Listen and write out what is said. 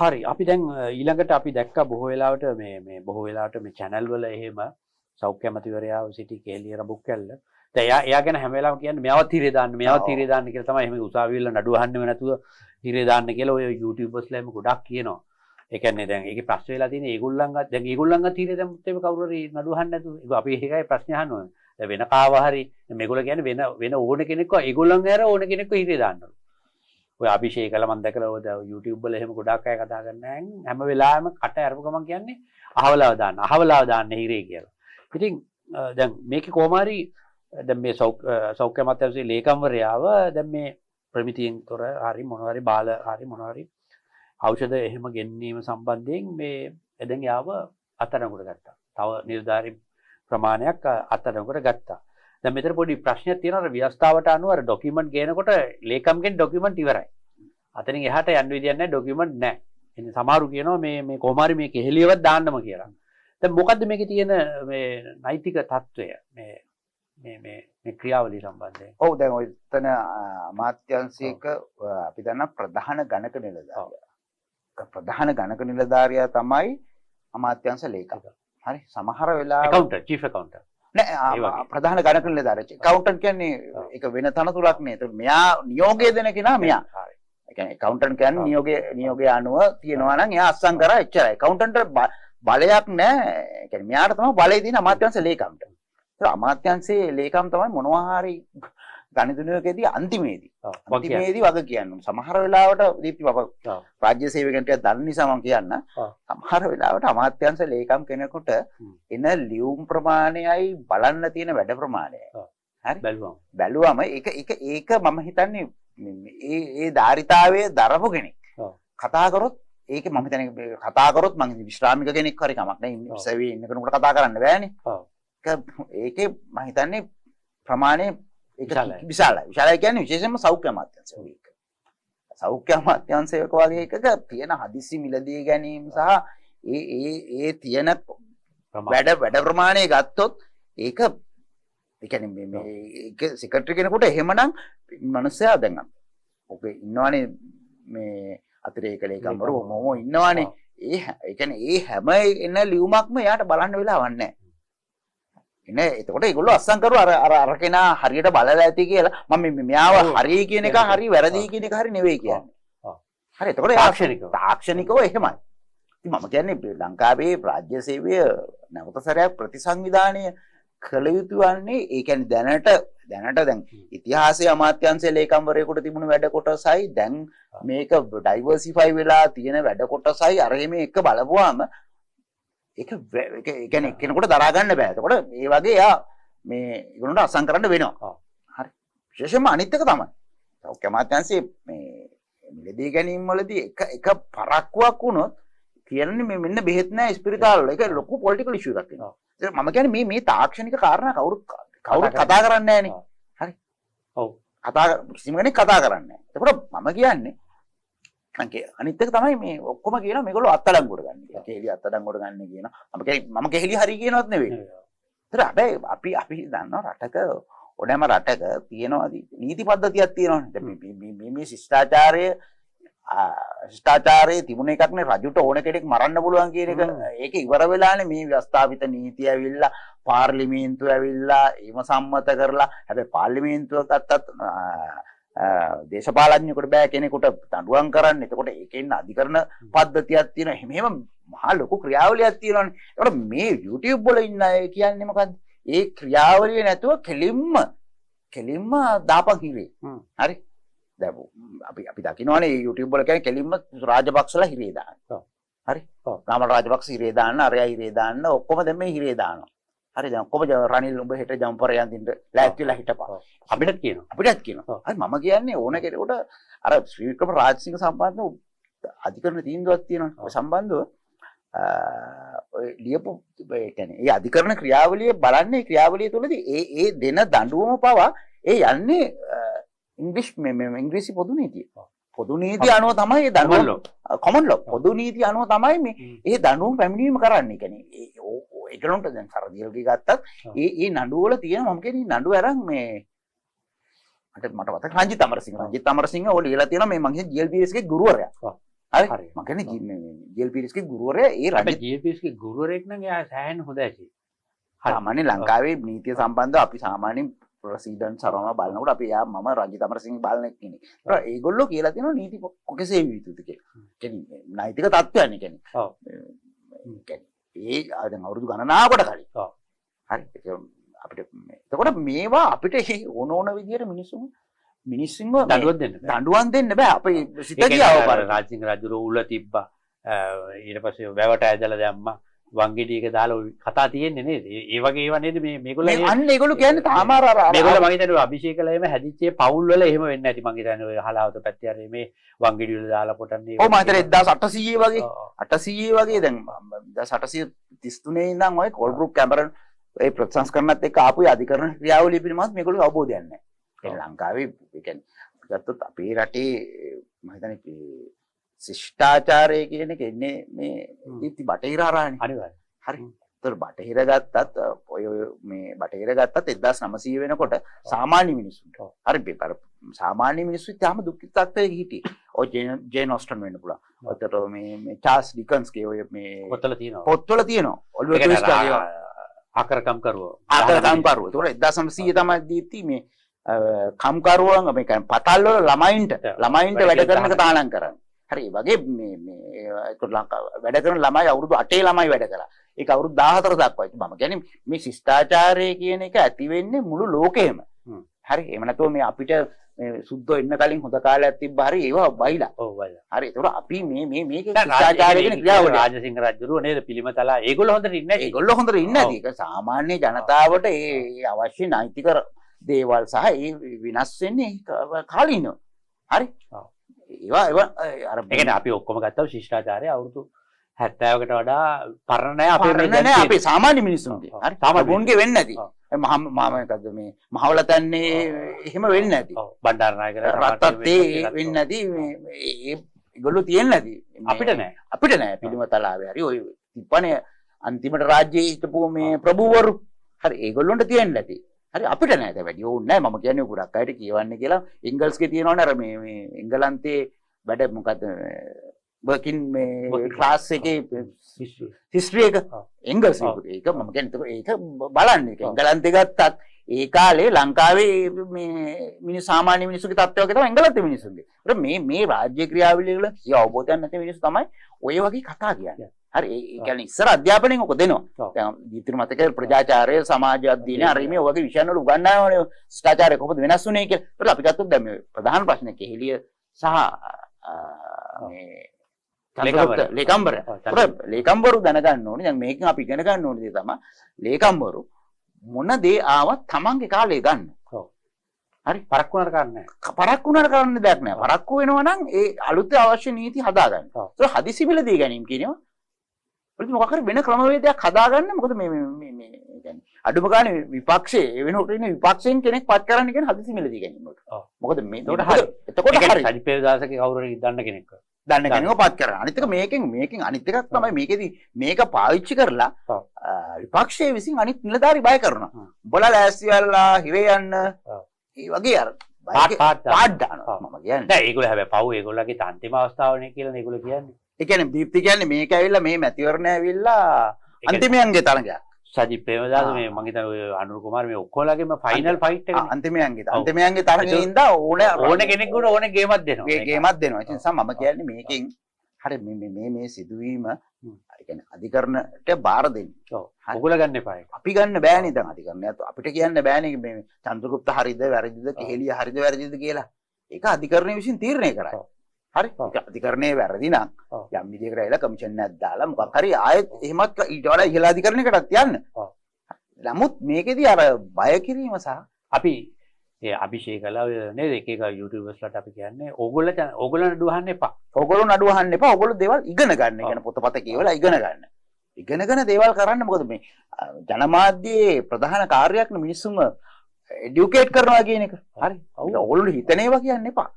හරි අපි දැන් ඊළඟට අපි දැක්ක බොහෝ වෙලාවට මේ මේ බොහෝ වෙලාවට මේ channel වල එහෙම සෞඛ්‍ය අමාත්‍යවරයාව සිටි කේලියර බුක්කැල්ල දැන් එයා එයා ගැන හැම වෙලාවෙම කියන්නේ මෙයාව තීරේ දාන්න මෙයාව තීරේ දාන්න කියලා තමයි එහෙම උසාවිය වල නඩු අහන්නේ නැතුව තීරේ දාන්න කියලා ඔය YouTubeර්ස්ලා එහෙම ගොඩක් කියනවා ඒ කියන්නේ දැන් ඒකේ ප්‍රශ්න වෙලා තියෙන්නේ ඒගොල්ලන්ගත් දැන් ඒගොල්ලන්ගත් තීරේ දැම්මුත් එහෙම කවුරු හරි නඩු අහන්නේ නැතුව ඒක අපි ඒකයි ප්‍රශ්නේ අහනවා වෙන කාව හරි මේගොල්ලෝ කියන්නේ වෙන වෙන ඕන කෙනෙක්ව ඒගොල්ලන් හැර ඕන කෙනෙක්ව හිරේ දාන්නලු අභිෂේ කල මන්දකලවද YouTubeුබල එහෙම ගොඩක් අය කතා කරන්න හැම වෙලාම කට ඇරපුකමන් කියන්නේ අහවලාවදාන්න අහවලාවදාන්න හිරේ කියලා ඉතින් දැන් මේක කෝමාරි දැ මේ සෞඛ්‍ය මත්තසේ ලේකම්වරයාව දැ මේ ප්‍රමිතියෙන් තොර හරි මොනවරි බාල හරි මොනවරි අවෂද එහෙම ගෙන්නීම සම්බන්ධයෙන් මේ එදැන් යාව අතනකුට ගත්තා තව නිර්ධාරි ප්‍රමාණයක් අත්තනකට ගත්තා දැන් මෙතන පොඩි ප්‍රශ්නයක් තියෙනවා අර ව්‍යවස්ථාවට අනුව අර ડોකියුමන්ට් ගේනකොට ලේකම්ගෙන් ડોකියුමන්ට් ඉවරයි. අතනින් එහාට යන්න විදියක් නැහැ ડોකියුමන්ට් නැහැ. ඉතින් සමහරු කියනවා මේ මේ කොහොම හරි මේක එහෙලියවත් දාන්නම කියලා. දැන් මොකද්ද මේකේ තියෙන මේ නෛතික తত্ত্বය මේ මේ මේ මේ ක්‍රියාවලිය සම්බන්ධයෙන්. ඔව් දැන් ඔය එතන අමාත්‍යංශයක අපි දන්න ප්‍රධාන ගණක නිලධාරියා. ප්‍රධාන ගණක නිලධාරියා තමයි අමාත්‍යංශ ලේකම්. හරි සමහර වෙලාවට account chief accountant. නෑ ප්‍රධාන ගණකන ලෙඩාරච්චි. කවුන්ටන් කියන්නේ ඒක වෙන තනතුරක් නේ. ඒතකොට මෙයා නියෝගය දෙන කෙනා මෙයා. ඒ කියන්නේ කවුන්ටන් කියන්නේ නියෝගය නියෝගය අනුව තියෙනවා නම් එයා අස්සම් කරා එච්චරයි. කවුන්ටන්ට බලයක් නෑ. ඒ කියන්නේ මෙයාට තමයි බලය දෙන අමාත්‍යංශ ලේකම්ට. ඒතර අමාත්‍යංශයේ ලේකම් තමයි මොනවා හරි ගණිතනයකදී අන්තිමේදී අන්තිමේදී වග කියන්න සමහර වෙලාවට දීප්ති බබ රාජ්‍ය සේවකන්ටය දන්නේ සමන් කියන්න සමහර වෙලාවට අමාත්‍යංශ ලේකම් කෙනෙකුට එන ලියුම් ප්‍රමාණයයි බලන්න තියෙන වැඩ ප්‍රමාණය හරි බැලුවම බැලුවම ඒක ඒක ඒක මම හිතන්නේ ඒ ඒ ධාරිතාවයේ දරපු කෙනෙක් කතා කරොත් ඒක මම හිතන්නේ කතා කරොත් මං විශ්‍රාමික කෙනෙක් හරි කමක් නෑ ඉන්නේ සෙවි ඉන්න කෙනෙකුට කතා කරන්න බෑනේ ඒක මම හිතන්නේ ප්‍රමාණය විශාලයි විශාලය කියන්නේ විශේෂයෙන්ම සෞඛ්‍ය අමාත්‍යංශය ඒක. සෞඛ්‍ය අමාත්‍යංශයක වගේ එකක තියෙන හදිසි මිලදී ගැනීම සහ ඒ ඒ ඒ තියෙන වැඩ වැඩ ප්‍රමාණය ගත්තොත් ඒක ඒ කියන්නේ මේ ඒක සෙක්‍රටරි කෙනෙකුට එහෙමනම් මනුස්සයා දැන් ඔකේ ඉන්නවනේ මේ අතිරේක ලේකම්වරු මොමෝ ඉන්නවනේ ඒ ඒ කියන්නේ ඒ හැම එන ලියුමක්ම යාට බලන්න වෙලාවක් නැහැ. එන එතකොට ඒගොල්ලෝ අස්සම් කරුවා අර අර අර කෙනා හරියට බලලා ඇති කියලා මම මෙයාව හරි කියන එක හරි වැරදි කියන එක හරි නෙවෙයි කියන්නේ. හරි එතකොට තාක්ෂණිකව තාක්ෂණිකව එහෙමයි. ඉතින් මම කියන්නේ ලංකාවේ රාජ්‍ය සේවය නැවත සැරයක් ප්‍රතිසංවිධානය කළ යුතු වන්නේ ඒ කියන්නේ දැනට දැනට දැන් ඉතිහාසයේ අමාත්‍යංශයේ ලේකම්වරයෙකුට තිබුණු වැඩ කොටසයි දැන් මේක ඩයිවර්සිෆයි වෙලා තියෙන වැඩ කොටසයි අර එහෙම එක බලපුවාම එක ගැන කෙනකොට දරාගන්න බෑතකොට ඒ වගේ යා මේ ගුණට අසං කරන්න වෙනවා oh. හරි විශේෂම අනිත්තක තමයි ඔක්ක මාත්‍යන්සේ මිලදී ගැනීම් වලදී එක එක පරක්කුවක් වුණොත් කියන්නේ මෙන්න බෙහෙත්නෑ ස්පිරිතාල එක ලොකු පොලිටිකල ශු දක්වා මම ගැන මේ මේ තාක්ෂණික කාරණ කවුරු කවුරු කතා කරන්න ෑන හරි ඔව oh. කතා සිමගනි කතා කරන්න එකට මම කියන්නේ මගේ අනිත්තක තමයි මේ ඔක්කොම කියන මේකොල අත්තඩංගොඩ ගන්න කෙහෙලි අත්තඩංගොඩ ගන්න කියන මම කෙහෙලි හරි කියනවත් නෙවෙයි තර හැබැයි අපි අපි දන්න රටක ඔඩෑම රටක තියෙනවාද නීති පද්ධතියක් තියෙනවා මේ ශිෂ්ඨාචාරය ශිෂ්ඨාචාරයේ තිබුණ එකක්නේ රජුට ඕන කෙනෙක් මරන්න පුළුවන් කියන එක ඒක ඉවර වෙලානේ මේ ව්‍යවස්ථාපිත නීතිය ඇවිල්ලා පාර්ලිමේන්තුව ඇවිල්ලා ඒම සම්මත කරලා හැබැයි පාර්ලිමේන්තුව ගත්තත් දේශපාලඥයකට බෑ කෙනෙකුට දඬුවම් කරන්න. එතකොට ඒකෙන් අධිකරණ පද්ධතියක් තියෙනවා. එහෙම මහා ලොකු ක්‍රියාවලියක් තියෙනවානේ. එතකොට මේ YouTube වල ඉන්න අය කියන්නේ මොකද්ද? ඒ ක්‍රියාවලිය නැතුව කෙලින්ම කෙලින්ම දාපන් හිරේ. හරි. දැන් අපි අපි දකිනවානේ YouTube වල කියන්නේ කෙලින්ම රාජපක්ෂලා හිරේ දානවා. හරි. ඔව්. රාමල් රාජපක්ෂ හිරේ දාන්න, අරයා හිරේ දාන්න, ඔක්කොම දැන් මේ හිරේ දානවා. හරි දැන් කොහොමද රනිල් උඹ හෙට ජම්පර යන්දින්න ලෑස්ති වෙලා හිටපන් අපිටත් කියනවා අපිටත් කියනවා හරි මම කියන්නේ ඕන කෙනෙකුට අර ශ්‍රී වික්‍රම රාජසිංහ සම්බන්ධව අධිකරණ තීන්දුවක් තියෙනවා සම්බන්ධව ඔය ලියපු يعني ඒ අධිකරණ ක්‍රියාවලිය බලන්නේ ක්‍රියාවලිය තුලදී ඒ ඒ දෙන දඬුවම පවා ඒ යන්නේ ඉංග්‍රීසි මේ ඉංග්‍රීසි පොදු නීතිය. පොදු නීතිය අනුව තමයි ඒ දඬුවම කොමන් ලෝ පොදු නීතිය අනුව තමයි මේ ඒ දඬුවම පැමිණීම කරන්නේ. يعني එකනොට දැන් සරදිල්ගි ගත්තත් ඒ ඒ නඩුවල තියෙන මමකෙන නඩු ඇරක් මේ මට මට රජි තමරසි රජි තමරසිංහ ඔල ලා තියෙන මේ මගේ ජල්පිස්ගේ ගුරුවරය මකන ජල්පිරිස්ගේ ගුරුවරය ඒ රට ජල්පිස්ගේ ගුරුවරෙක්න සෑන් හොදැකි හමනේ ලංකාවේ නීතිය සම්බන්ධ අපි සාමානින් ප්‍රසිීඩන් සරම බලන්නට අප යා ම රජ තමරසිං බලනක්න ඒගොල්ලො කියලා තින නීති කොකසේ විතුතික නයිතික තත්ත්වයන කැන ඒ අද අවුරුදු ගණනාවට කලින් හරි අපිට එතකොට මේවා අපිට ඕන ඕන විදිහට මිනිසුන් මිනිස්සුන්ව දඩුවක් දෙන්න දඩුවන් දෙන්න බෑ අප සිත කියවර රාජසිංහ රජුර උල තිබ්බා ඊට පස්සේ වැවට ඇදලා දැම්මා වංගෙඩියක දාලා කතා තියෙන්නේ නේද? ඒ වගේ ඒවා නේද මේ මේගොල්ලෝ අන්න ඒගොල්ලෝ කියන්නේ තාමාර අර මේගොල්ලෝ මගේ දැනුව අභිෂේක කළා එහෙම හැදිච්චේ පවුල් වල එහෙම වෙන්නේ නැති මගේ දැනුව ඔය හලාවත පැත්තේ අර මේ වංගෙඩිය වල දාලා පොටන්නේ. ඔව් මම හිතර 1800 වගේ 800 වගේ දැන් 1833 ඉඳන් ඔය කෝල් ගෲප් කැමරන් ඒ ප්‍රතිසංස්කරණත් එක්ක ආපු අධිකරණ ක්‍රියාවලිය පිළිබඳව මේගොල්ලෝ අවබෝධයක් නැහැ. ඒ ලංකාවේ ඒ කියන්නේ ගත්තොත් අපේ රටේ මම හිතන්නේ ශිෂ්ටාචාරය කියන එක එන්නේ මේ ඉති බටහිර හරහානේ. අනිවාර්යයෙන්. හරි. තොර බටහිර ගත්තත් ඔය මේ බටහිර ගත්තත් 1900 වෙනකොට සාමාන්‍ය මිනිස්සුන්ට හරි බර සාමාන්‍ය මිනිස්සු ඉතාලම දුක්ඛිත තත්ත්වයක හිටියේ. ඔය ජේන් ඔස්ටන් වෙන්න පුළුවන්. ඔතට මේ මේ චාල්ස් ඩිකන්ස්ගේ ඔය මේ පොත්වල තියෙනවා. පොත්වල තියෙනවා. ඔලිවර් ට්විස්ට් ආකරකම් කරුවා. ආකරකම් කරුවා. ඒතකොට 1900 තමයි දීප්ති මේ කම්කරුවන් මේ කියන්නේ පතල් වල ළමයින්ට ළමයින්ට වැඩ කරන එක තාලං කරන්නේ. හරි වගේ මේ මේ ලංකා වැඩ කරන ළමයි අවුරුදු 8 ළමයි වැඩ කරා. ඒ අවුරු දාහතර දක්වයි මම ගැන මේ ශිෂ්ඨාචාරය කියන එක ඇතිවෙන්නේ මුළු ලෝකයම හරි එමනතුව මේ අපිට සුද්ද එන්න කලින් හොඳ කාල ඇති බහරි ඒවා බයිලා හරි තුර අපි මේ මේ මේක ශාචාරයගෙන ක්‍රියාව රාජසිංහ රජුරුව නේද පිළිම තලා ඒගොල්ල හොඳට ඉන්න ඒගොල්ල හොඳට ඉන්න ඒක සාමාන්‍ය ජනතාවට ඒ අවශ්‍ය නෛතික දේවල් සහ ඒ වෙනස් වෙන්නේ කාලිනෝ හරි ඒවා ඒවා අර අපි ඔක්කොම ගත්තව ශිෂ්ඨාචාරය අවුරුදු හැත්තෑවකට වඩා පරණය අපරණන අපේ සාමාන්‍ය මිනිස්සුන්ගේ තම ගුන්ගේ වෙන්න ඇති මහම මාමකද මේ මහවල තැන්නේ එහෙම වෙන්න ඇති බණ්ඩාරණය කර රත්තත්තේ වෙන්න ඇති ගොල්ලු තියෙන් ඇති අපිට නෑ අපිට නෑ පිළිම තලාව හරි ඔය තිපනය අන්තිමට රාජ්‍යයේ හිටපුුව මේ ප්‍රභූවරු හරි ඒගොල්ලොන්ට තියෙන් ඇති හරි අපිට නෑත වැඩි ඔන්න ම කියන ගුරක් අයට කියවන්න කියලා ඉංගල්ස්ක තියෙනවනර මේ එංගලන්තේ වැඩ මොකද බකින් මේ ක්ලාස් ah, එක හිස්ට්‍රිය එක එංගල් ඒක මම ගැනත ඒක බලන්න එක ah. එංගලන්ත ගත්තත් ඒ කාලේ ලංකාවේ මිනි සාමාන්‍ය මිනිසු තත්වයක තම එංගලන්ත මිනිසුන්ගේ මේ මේ රාජ්‍ය ක්‍රියාවලිවල කිය අවබෝධයක් නැති මිනිස්සු තමයි ඔය වගේ කතා කියන්නේ හරි ඒ ah. කියන්නේ ඉස්සර අධ්‍යාපනයෙන් ඔක දෙනවා දැන් දීතිර මතක ප්‍රජාචාරය සමාජ අධ්‍යයනය හරි මේ වගේ විෂයන් වල උගන්වනවනේ ශිෂ්ටාචාරය කොහොමද වෙනස් වුනේ කියලා. ඒත් අපි ගත්තොත් දැන් මේ ප්‍රධාන ප්‍රශ්නේ කෙහෙලිය සහ මේ ලේකම්බර ලේකම්බරු දැනගන්න ඕනේ දැන් මේකෙන් අපි ඉගෙන ගන්න ඕනේ දේ තමයි ලේකම්බරු මොන දේ ආවත් Tamanගේ කාලේ ගන්න. ඔව්. හරි පරක්කු වුණාට කන්නේ. පරක්කු වුණාට කන්නේ දෙයක් නැහැ. පරක්කු වෙනවා නම් ඒ අලුත් අවශ්‍ය නීති හදාගන්න. ඒක හදිසි මිල දී ගැනීම කියනවා. ඔලිට මොකක් හරි වෙන ක්‍රමවේදයක් හදාගන්න මොකද මේ මේ මේ කියන්නේ අඩුම ගානේ විපක්ෂයේ වෙනකොට ඉන්න විපක්ෂයෙන් කෙනෙක් පත් කරන්න කියන හදිසි මිල දී ගැනීම. ඔව්. මොකද මේ එතකොට හරි. එතකොට හරි. හරි පෙරදාසකේ කවුරු හරි ඉදන්න කෙනෙක්. දන්න කෙනෙකු පත් කර අනිතක මේකෙන් මේකින් අනිතකක් තමයි මේකෙද මේක පාවිච්චි කරලා විපක්ෂය විසින් අනිත් නිලධාරි බය කරන බොල ලෑස්තිවෙල්ලා හිරයන්න ඒ වගේ අර පාඩ්ඩාන ම කියන්න ඒකුල හැ පව් ඒගොල්ලගේ තන්තිම අවස්ථාවනය කියල නිකුල කියන්නේ එකන දීප්ති කියන්නේ මේක ඇවිල්ල මේ මැතිවරණය ඇවිල්ලා අන්තිමයන්ගේ තරගයක් සජි පේවදා මේ මගේත අනුකුමාර මේ ඔක්කොලගේම ෆයිනල් ෆයිට් අන්තිමයන්ගේ අන්තිමයන්ගේ තරගින්ද ඕන ඕන කෙනෙකුට ඕන ගේමත් දෙනවා ගේමත් දෙනවා ඉතින් සම මම කියන්නේ මේකෙන් හරි මේ මේ මේ සිදුවීම කියන්නේ අධිකරණට බාර දෙන්න. ඔව්. උගල ගන්න එපා. අපි ගන්න බෑනේ දැන් අධිකරණයත් අපිට කියන්න බෑනේ මේ චන්ද්‍රගුප්ත හරිද වැරදිද කෙහෙලිය හරිද වැරදිද කියලා. ඒක අධිකරණය විසින් තීරණය කරයි. හරි අධිකරණය වැරදිනම් යම් විදිහකට ඇවිල්ලා කමිෂන් එකක් දාලා මොකක් හරි ආයෙත් එහෙමත් ඊට වඩා ඉහළ අධිකරණයකටත් යන්න. නමුත් මේකෙදි අර බය කිරීම සහ අපි ඒ අභිෂේක කළා නේද එක එක යූටියුබර්ස්ලට අපි කියන්නේ ඕගොල්ලෝ ඕගොල්ලෝ නඩු අහන්න එපා. ඕගොල්ලෝ නඩු අහන්න එපා. ඕගොල්ලෝ දේවල් ඉගෙන ගන්න. කියන පොතපත කියවලා ඉගෙන ගන්න. ඉගෙනගෙන දේවල් කරන්න මොකද මේ ජනමාධ්‍යයේ ප්‍රධාන කාර්යයක් මිනිස්සුම එඩියුකේට් කරනවා කියන එක. හරි. ඕගොල්ලෝ හිතන ඒවා කියන්න එපා.